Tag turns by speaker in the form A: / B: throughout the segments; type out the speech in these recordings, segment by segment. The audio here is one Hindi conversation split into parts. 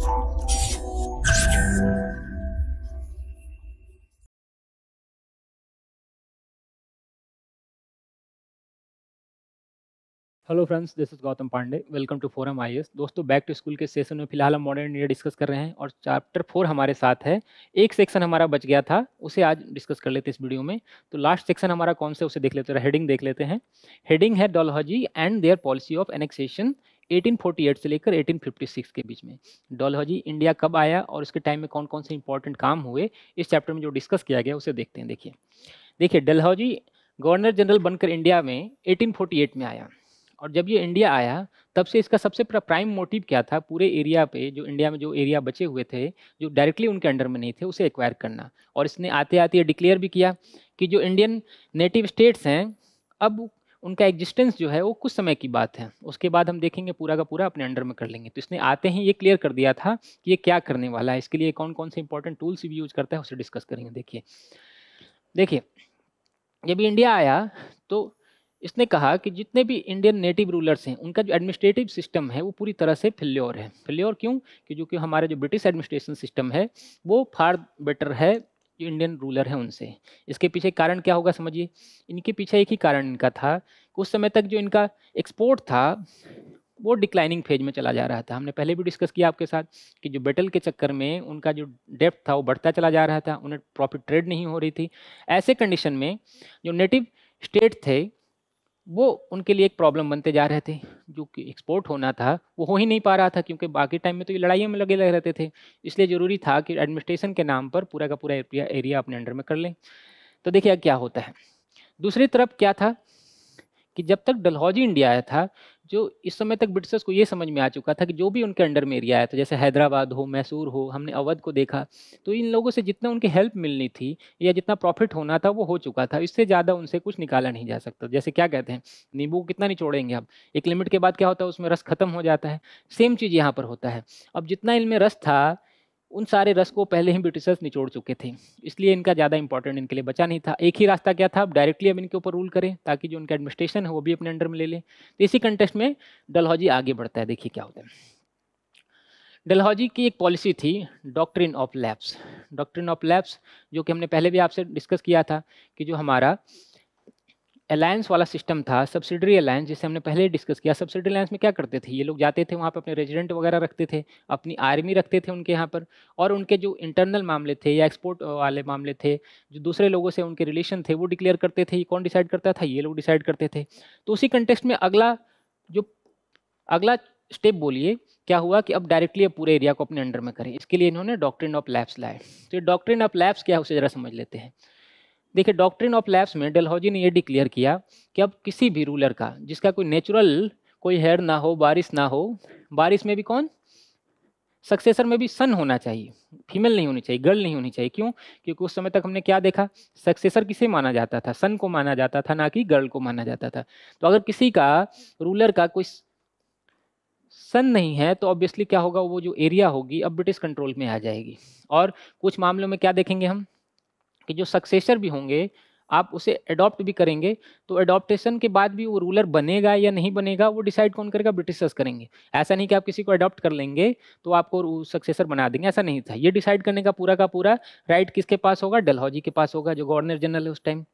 A: Hello friends this is Gautam Pandey welcome to forum I दोस्तों बैक टू स्कूल के सेशन में फिलहाल हम मॉडर्न इंडिया डिस्कस कर रहे हैं और चैप्टर फोर हमारे साथ है एक सेक्शन हमारा बच गया था उसे आज डिस्कस कर लेते हैं इस वीडियो में तो लास्ट सेक्शन हमारा कौन सा उसे देख लेते हैं हेडिंग देख लेते हैं हेडिंग है Dalhousie and their policy of annexation 1848 से लेकर 1856 के बीच में डॉलहौजी इंडिया कब आया और उसके टाइम में कौन कौन से इंपॉर्टेंट काम हुए इस चैप्टर में जो डिस्कस किया गया उसे देखते हैं देखिए देखिए डलहौजी गवर्नर जनरल बनकर इंडिया में 1848 में आया और जब ये इंडिया आया तब से इसका सबसे प्राइम मोटिव क्या था पूरे एरिया पे जो इंडिया में जो एरिया बचे हुए थे जो डायरेक्टली उनके अंडर में नहीं थे उसे एक्वायर करना और इसने आते आते ये डिक्लेयर भी किया कि जो इंडियन नेटिव स्टेट्स हैं अब उनका एग्जिस्टेंस जो है वो कुछ समय की बात है उसके बाद हम देखेंगे पूरा का पूरा अपने अंडर में कर लेंगे तो इसने आते ही ये क्लियर कर दिया था कि ये क्या करने वाला है इसके लिए कौन कौन से इंपॉर्टेंट टूल्स भी यूज करता है उसे डिस्कस करेंगे देखिए देखिए जब इंडिया आया तो इसने कहा कि जितने भी इंडियन नेटिव रूलर्स हैं उनका जो एडमिनिस्ट्रेटिव सिस्टम है वो पूरी तरह से फिल्योर है फिल्योर क्यों क्योंकि हमारा जो ब्रिटिश एडमिनिस्ट्रेशन सिस्टम है वो फार बेटर है जो इंडियन रूलर हैं उनसे इसके पीछे कारण क्या होगा समझिए इनके पीछे एक ही कारण इनका था उस समय तक जो इनका एक्सपोर्ट था वो डिक्लाइनिंग फेज में चला जा रहा था हमने पहले भी डिस्कस किया आपके साथ कि जो बेटल के चक्कर में उनका जो डेप्थ था वो बढ़ता चला जा रहा था उन्हें प्रॉफिट ट्रेड नहीं हो रही थी ऐसे कंडीशन में जो नेटिव स्टेट थे वो उनके लिए एक प्रॉब्लम बनते जा रहे थे जो कि एक्सपोर्ट होना था वो हो ही नहीं पा रहा था क्योंकि बाकी टाइम में तो ये लड़ाइयों में लगे लग रहते थे इसलिए ज़रूरी था कि एडमिनिस्ट्रेशन के नाम पर पूरा का पूरा एरिया एरिया अपने अंडर में कर लें तो देखिए क्या होता है दूसरी तरफ क्या था कि जब तक डलहौजी इंडिया आया था जो इस समय तक ब्रिटिशर्स को ये समझ में आ चुका था कि जो भी उनके अंडर में एरिया आया था जैसे हैदराबाद हो मैसूर हो हमने अवध को देखा तो इन लोगों से जितना उनकी हेल्प मिलनी थी या जितना प्रॉफिट होना था वो हो चुका था इससे ज़्यादा उनसे कुछ निकाला नहीं जा सकता जैसे क्या कहते हैं नींबू कितना निचोड़ेंगे आप एक लिमिट के बाद क्या होता है उसमें रस खत्म हो जाता है सेम चीज़ यहाँ पर होता है अब जितना इनमें रस था उन सारे रस को पहले ही ब्रिटिशर्स निचोड़ चुके थे इसलिए इनका ज़्यादा इंपॉर्टेंट इनके लिए बचा नहीं था एक ही रास्ता क्या था अब डायरेक्टली अब इनके ऊपर रूल करें ताकि जो उनका एडमिनिस्ट्रेशन है वो भी अपने अंडर में ले लें तो इसी कंटेस्ट में डलहौजी आगे बढ़ता है देखिए क्या होता है डलहौजी की एक पॉलिसी थी doctrine of lapse doctrine of lapse जो कि हमने पहले भी आपसे डिस्कस किया था कि जो हमारा अलायंस वाला सिस्टम था सब्सिडरी अलायंस जिसे हमने पहले डिस्कस किया सब्सिडरी अलायंस में क्या करते थे ये लोग जाते थे वहाँ पर अपने रेजिडेंट वगैरह रखते थे अपनी आर्मी रखते थे उनके यहाँ पर और उनके जो इंटरनल मामले थे या एक्सपोर्ट वाले मामले थे जो दूसरे लोगों से उनके रिलेशन थे वो डिक्लेयर करते थे ये कौन डिसाइड करता था ये लोग डिसाइड करते थे तो उसी कंटेक्स्ट में अगला जो अगला स्टेप बोलिए क्या हुआ कि अब डायरेक्टली अब पूरे एरिया को अपने अंडर में करें इसके लिए इन्होंने डॉक्ट्रिन ऑफ लैब्स लाए तो ये डॉक्ट्रिन ऑफ लैब्स क्या है उसे ज़रा समझ लेते हैं देखिए डॉक्ट्रिन ऑफ लैब्स में डेलहोजी ने ये डिक्लेयर किया कि अब किसी भी रूलर का जिसका कोई नेचुरल कोई हेड ना हो बारिश ना हो बारिश में भी कौन सक्सेसर में भी सन होना चाहिए फीमेल नहीं होनी चाहिए गर्ल नहीं होनी चाहिए क्यों क्योंकि उस समय तक हमने क्या देखा सक्सेसर किसे माना जाता था सन को माना जाता था ना कि गर्ल को माना जाता था तो अगर किसी का रूलर का कोई सन नहीं है तो ऑब्वियसली क्या होगा वो जो एरिया होगी अब ब्रिटिश कंट्रोल में आ जाएगी और कुछ मामलों में क्या देखेंगे हम कि जो सक्सेसर भी होंगे आप उसे अडॉप्ट भी करेंगे तो अडॉप्टेशन के बाद भी वो रूलर बनेगा या नहीं बनेगा वो डिसाइड कौन करेगा ब्रिटिशर्स करेंगे ऐसा नहीं कि आप किसी को अडॉप्ट कर लेंगे तो आपको सक्सेसर बना देंगे ऐसा नहीं था ये डिसाइड करने का पूरा का पूरा राइट किसके पास होगा डलहौजी के पास होगा जो गवर्नर जनरल है उस टाइम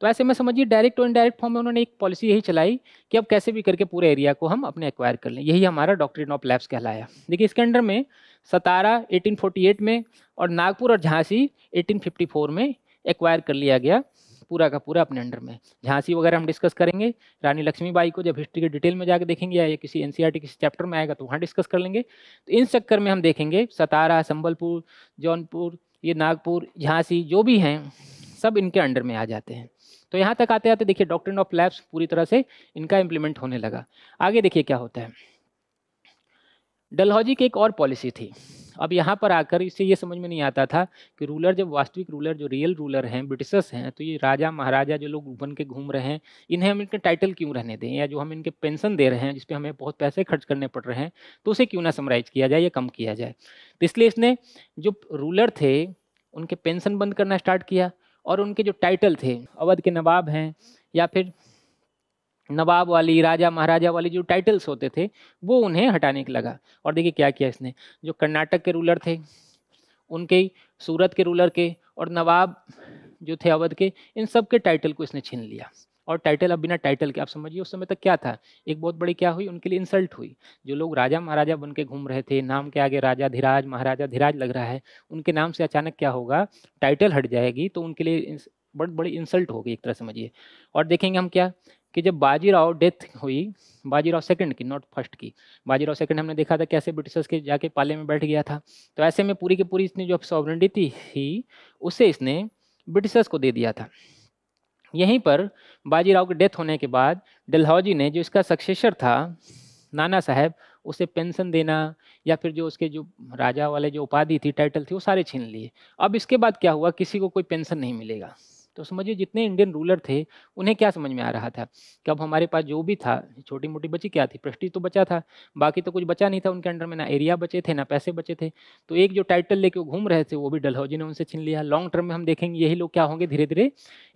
A: तो ऐसे में समझिए डायरेक्ट और इनडायरेक्ट फॉर्म में उन्होंने एक पॉलिसी यही चलाई कि अब कैसे भी करके पूरे एरिया को हम अपने एक्वायर कर लें यही हमारा डॉक्ट्रिन ऑफ लैब्स कहलाया देखिए इसके अंडर में सतारा 1848 में और नागपुर और झांसी 1854 में एक्वायर कर लिया गया पूरा का पूरा अपने अंडर में झांसी वगैरह हम डिस्कस करेंगे रानी लक्ष्मीबाई को जब हिस्ट्री के डिटेल में जाकर देखेंगे या किसी एन e किसी चैप्टर में आएगा तो वहाँ डिस्कस कर लेंगे तो इन चक्कर में हम देखेंगे सतारा संबलपुर जौनपुर ये नागपुर झांसी जो भी हैं सब इनके अंडर में आ जाते हैं तो यहाँ तक आते आते देखिए डॉक्टर ऑफ लैब्स पूरी तरह से इनका इम्प्लीमेंट होने लगा आगे देखिए क्या होता है डलहौजी की एक और पॉलिसी थी अब यहाँ पर आकर इसे ये समझ में नहीं आता था कि रूलर जब वास्तविक रूलर जो रियल रूलर हैं ब्रिटिशर्स हैं तो ये राजा महाराजा जो लोग बन के घूम रहे हैं इन्हें हम इनके टाइटल क्यों रहने दें या जो हम इनके पेंशन दे रहे हैं जिसपे हमें बहुत पैसे खर्च करने पड़ रहे हैं तो उसे क्यों ना समराइज किया जाए या कम किया जाए तो इसलिए इसने जो रूलर थे उनके पेंशन बंद करना स्टार्ट किया और उनके जो टाइटल थे अवध के नवाब हैं या फिर नवाब वाली राजा महाराजा वाली जो टाइटल्स होते थे वो उन्हें हटाने के लगा और देखिए क्या किया इसने जो कर्नाटक के रूलर थे उनके सूरत के रूलर के और नवाब जो थे अवध के इन सब के टाइटल को इसने छीन लिया और टाइटल अब बिना टाइटल के आप समझिए उस समय तक क्या था एक बहुत बड़ी क्या हुई उनके लिए इंसल्ट हुई जो लोग राजा महाराजा बन के घूम रहे थे नाम के आगे राजा धीराज महाराजा धीराज लग रहा है उनके नाम से अचानक क्या होगा टाइटल हट जाएगी तो उनके लिए बड़ बड़ी इंसल्ट होगी एक तरह समझिए और देखेंगे हम क्या कि जब बाजीराव डेथ हुई बाजीराव सेकंड की नॉट फर्स्ट की बाजीराव सेकंड हमने देखा था कैसे ब्रिटिशर्स के जाके पाले में बैठ गया था तो ऐसे में पूरी की पूरी इसने जो सॉवरेंटी थी उसे इसने ब्रिटिशर्स को दे दिया था यहीं पर बाजीराव के डेथ होने के बाद डलहौजी ने जो इसका सक्सेसर था नाना साहब उसे पेंशन देना या फिर जो उसके जो राजा वाले जो उपाधि थी टाइटल थी वो सारे छीन लिए अब इसके बाद क्या हुआ किसी को कोई पेंशन नहीं मिलेगा तो समझिए जितने इंडियन रूलर थे उन्हें क्या समझ में आ रहा था कि अब हमारे पास जो भी था छोटी मोटी बची क्या थी प्रस्टीज तो बचा था बाकी तो कुछ बचा नहीं था उनके अंडर में ना एरिया बचे थे ना पैसे बचे थे तो एक जो टाइटल लेके घूम रहे थे वो भी डलहौजी ने उनसे छीन लिया लॉन्ग टर्म में हम देखेंगे यही लोग क्या होंगे धीरे धीरे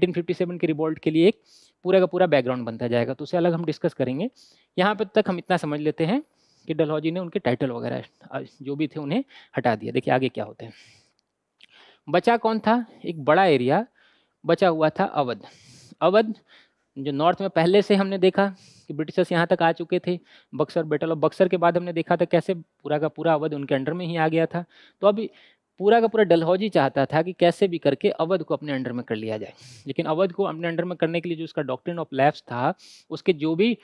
A: एटीन के रिवॉल्ट के लिए एक पूरा का पूरा बैकग्राउंड बनता जाएगा तो उसे अलग हम डिस्कस करेंगे यहाँ पर तक हम इतना समझ लेते हैं कि डलहौजी ने उनके टाइटल वगैरह जो भी थे उन्हें हटा दिया देखिए आगे क्या होते हैं बचा कौन था एक बड़ा एरिया बचा हुआ था अवध अवध जो नॉर्थ में पहले से हमने देखा कि ब्रिटिशर्स यहाँ तक आ चुके थे बक्सर बैटल ऑफ बक्सर के बाद हमने देखा था कैसे पूरा का पूरा अवध उनके अंडर में ही आ गया था तो अभी पूरा का पूरा डलहौजी चाहता था कि कैसे भी करके अवध को अपने अंडर में कर लिया जाए लेकिन अवध को अपने अंडर में करने के लिए जो उसका डॉक्ट्रिन ऑफ लैब्स था उसके जो भी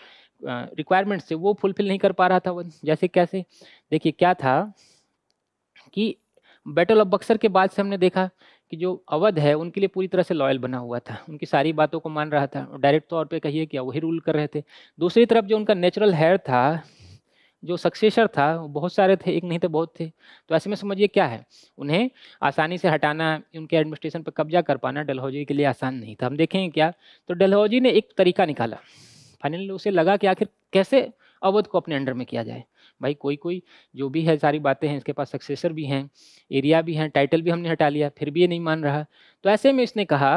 A: रिक्वायरमेंट्स थे वो फुलफिल नहीं कर पा रहा था अवध जैसे कैसे देखिए क्या था कि बैटल ऑफ बक्सर के बाद से हमने देखा कि जो अवध है उनके लिए पूरी तरह से लॉयल बना हुआ था उनकी सारी बातों को मान रहा था और डायरेक्ट तौर पे कहिए क्या वही रूल कर रहे थे दूसरी तरफ जो उनका नेचुरल हेयर था जो सक्सेसर था बहुत सारे थे एक नहीं थे तो बहुत थे तो ऐसे में समझिए क्या है उन्हें आसानी से हटाना उनके एडमिनिस्ट्रेशन पर कब्जा कर पाना डलहौजी के लिए आसान नहीं था हम देखेंगे क्या तो डलहौजी ने एक तरीका निकाला फाइनली उसे लगा कि आखिर कैसे अवध को अपने अंडर में किया जाए भाई कोई कोई जो भी है सारी बातें हैं इसके पास सक्सेसर भी हैं एरिया भी हैं टाइटल भी हमने हटा लिया फिर भी ये नहीं मान रहा तो ऐसे में इसने कहा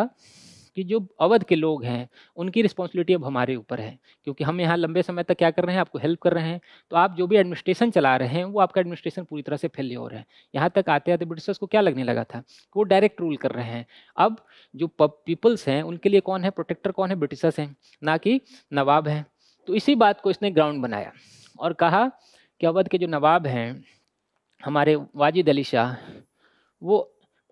A: कि जो अवध के लोग हैं उनकी रिस्पॉन्सिबिलिटी अब हमारे ऊपर है क्योंकि हम यहाँ लंबे समय तक क्या कर रहे हैं आपको हेल्प कर रहे हैं तो आप जो भी एडमिनिस्ट्रेशन चला रहे हैं वो आपका एडमिनिस्ट्रेशन पूरी तरह से फेल्योर है यहाँ तक आते आते ब्रिटिशर्स को क्या लगने लगा था वो डायरेक्ट रूल कर रहे हैं अब जो पीपल्स हैं उनके लिए कौन है प्रोटेक्टर कौन है ब्रिटिशर्स हैं ना कि नवाब हैं तो इसी बात को इसने ग्राउंड बनाया और कहा कि अवध के जो नवाब हैं हमारे वाजिद अली शाह वो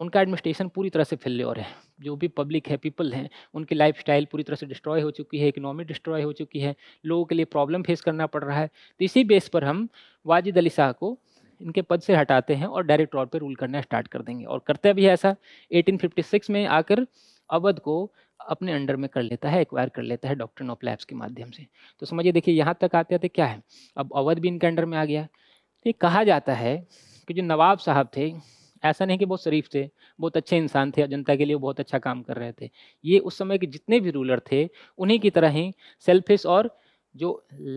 A: उनका एडमिनिस्ट्रेशन पूरी तरह से फेल्योर है जो भी पब्लिक है पीपल हैं उनकी लाइफ स्टाइल पूरी तरह से डिस्ट्रॉय हो चुकी है इकनॉमी डिस्ट्रॉय हो चुकी है लोगों के लिए प्रॉब्लम फेस करना पड़ रहा है तो इसी बेस पर हम वाजिद अली शाह को इनके पद से हटाते हैं और डायरेक्ट तौर पर रूल करना स्टार्ट कर देंगे और करते भी ऐसा 1856 में आकर अवध को अपने अंडर में कर लेता है एक्वायर कर लेता है डॉक्टर ऑफ लैब्स के माध्यम से तो समझिए देखिए यहाँ तक आते आते क्या है अब अवध भी इनके अंडर में आ गया तो ये कहा जाता है कि जो नवाब साहब थे ऐसा नहीं कि बहुत शरीफ थे बहुत अच्छे इंसान थे और जनता के लिए बहुत अच्छा काम कर रहे थे ये उस समय के जितने भी रूलर थे उन्हीं की तरह ही सेल्फिश और जो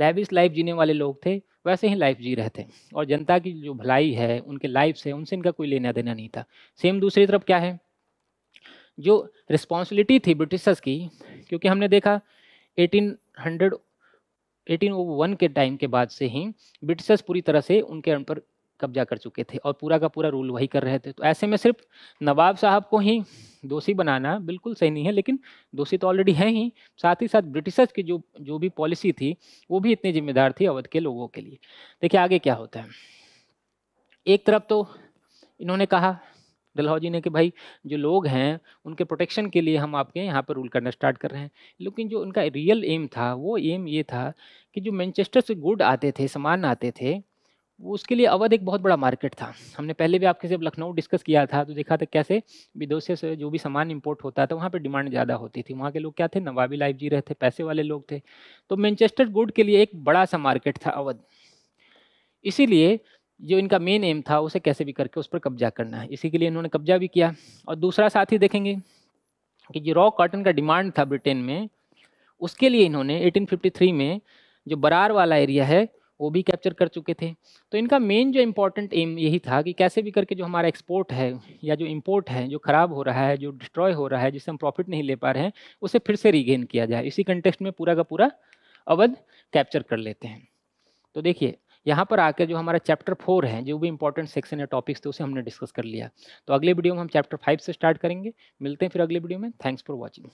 A: लेविस लाइफ जीने वाले लोग थे वैसे ही लाइफ जी रहे थे और जनता की जो भलाई है उनके लाइफ से उनसे इनका कोई लेना देना नहीं था सेम दूसरी तरफ क्या है जो रिस्पॉन्सिबिलिटी थी ब्रिटिशर्स की क्योंकि हमने देखा 1800 1801 के टाइम के बाद से ही ब्रिटिशर्स पूरी तरह से उनके अंड पर कब्जा कर चुके थे और पूरा का पूरा रूल वही कर रहे थे तो ऐसे में सिर्फ नवाब साहब को ही दोषी बनाना बिल्कुल सही नहीं है लेकिन दोषी तो ऑलरेडी हैं ही साथ ही साथ ब्रिटिशर्स की जो जो भी पॉलिसी थी वो भी इतनी जिम्मेदार थी अवध के लोगों के लिए देखिए आगे क्या होता है एक तरफ तो इन्होंने कहा डलहौजी ने कि भाई जो लोग हैं उनके प्रोटेक्शन के लिए हम आपके यहाँ पर रूल करना स्टार्ट कर रहे हैं लेकिन जो उनका रियल एम था वो एम ये था कि जो मैनचेस्टर से गुड आते थे सामान आते थे वो उसके लिए अवध एक बहुत बड़ा मार्केट था हमने पहले भी आपके से लखनऊ डिस्कस किया था तो देखा था कैसे विदेशों से जो भी सामान इंपोर्ट होता था वहाँ पर डिमांड ज़्यादा होती थी वहाँ के लोग क्या थे नवाबी लाइफ जी रहे थे पैसे वाले लोग थे तो मैनचेस्टर गुड के लिए एक बड़ा सा मार्केट था अवध इसीलिए जो इनका मेन एम था उसे कैसे भी करके उस पर कब्जा करना है इसी के लिए इन्होंने कब्जा भी किया और दूसरा साथ ही देखेंगे कि जो रॉ कॉटन का डिमांड था ब्रिटेन में उसके लिए इन्होंने 1853 में जो बरार वाला एरिया है वो भी कैप्चर कर चुके थे तो इनका मेन जो इम्पोर्टेंट एम यही था कि कैसे भी करके जो हमारा एक्सपोर्ट है या जो इम्पोर्ट है जो ख़राब हो रहा है जो डिस्ट्रॉय हो रहा है जिससे हम प्रॉफिट नहीं ले पा रहे हैं उसे फिर से रिगेन किया जाए इसी कंटेक्स्ट में पूरा का पूरा अवध कैप्चर कर लेते हैं तो देखिए यहाँ पर आकर जो हमारा चैप्टर फोर है जो भी इंपॉर्टेंट सेक्शन या टॉपिक्स थे उसे हमने डिस्कस कर लिया तो अगले वीडियो में हम चैप्टर फाइव से स्टार्ट करेंगे मिलते हैं फिर अगले वीडियो में thanks for watching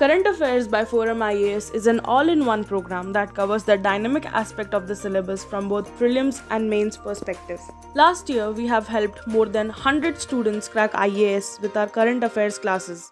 A: Current Affairs by Forum IAS is an all in one program that covers the dynamic aspect of the syllabus from both prelims and mains perspective. Last year, we have helped more than 100 students crack IAS with our current affairs classes.